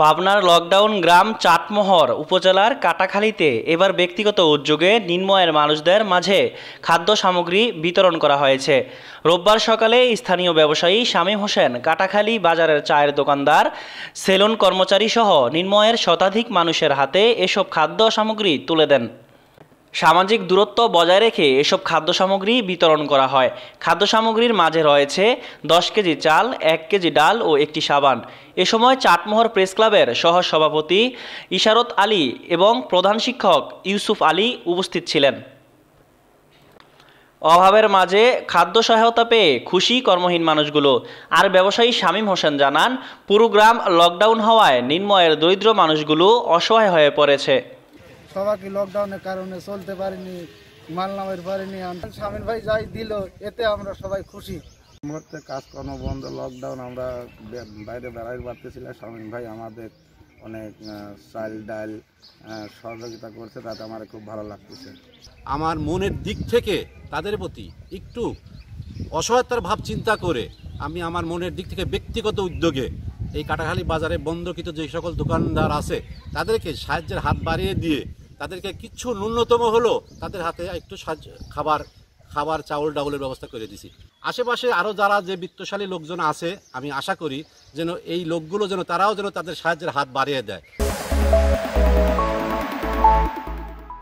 পাবনার লকডাউন গ্রাম চাটমোহর উপজেলার কাটাখালীতে এবার ব্যক্তিগত উদ্যোগে নিম্নয়ের মানুষদের মাঝে খাদ্য সামগ্রী বিতরণ করা হয়েছে রোববার সকালে স্থানীয় ব্যবসায়ী শামীম হোসেন কাটাখালী বাজারের চায়ের দোকানদার সেলুন কর্মচারী সহ নিম্নয়ের শতাধিক মানুষের হাতে এসব খাদ্য সামগ্রী তুলে দেন সামাজিক দূরত্ব বজায় রেখে এসব খাদ্য সামগ্রী বিতরণ করা হয় খাদ্য সামগ্রীর মাঝে রয়েছে দশ কেজি চাল এক কেজি ডাল ও একটি সাবান এ সময় চাটমোহর প্রেস ক্লাবের সহ সভাপতি ইশারত আলী এবং প্রধান শিক্ষক ইউসুফ আলী উপস্থিত ছিলেন অভাবের মাঝে খাদ্য সহায়তা পেয়ে খুশি কর্মহীন মানুষগুলো আর ব্যবসায়ী শামীম হোসেন জানান পুরো গ্রাম লকডাউন হওয়ায় নিম্ময়ের দরিদ্র মানুষগুলো অসহায় হয়ে পড়েছে সবাইকে লকডাউনের কারণে চলতে পারিনি মাল নামের পারিনি স্বামীর ভাই যাই দিল এতে আমরা সবাই খুশি মুহূর্তে কাজকর্ম বন্ধ লকডাউন আমরা বাইরে বেড়াই পারতেছিলাম স্বামীর ভাই আমাদের অনেক চাল ডাল সহযোগিতা করছে তাতে আমার খুব ভালো লাগতেছে আমার মনের দিক থেকে তাদের প্রতি একটু অসহায়তার ভাব চিন্তা করে আমি আমার মনের দিক থেকে ব্যক্তিগত উদ্যোগে এই কাটাখালী বাজারে বন্ধকৃত যে সকল দোকানদার আছে তাদেরকে সাহায্যের হাত বাড়িয়ে দিয়ে তাদেরকে কিছু ন্যূনতম হলো তাদের হাতে একটু খাবার খাবার চাউল ডাউলের ব্যবস্থা করে দিছি আশেপাশে আরও যারা যে বিত্তশালী লোকজন আছে আমি আশা করি যেন এই লোকগুলো যেন তারাও যেন তাদের সাহায্যের হাত বাড়িয়ে দেয়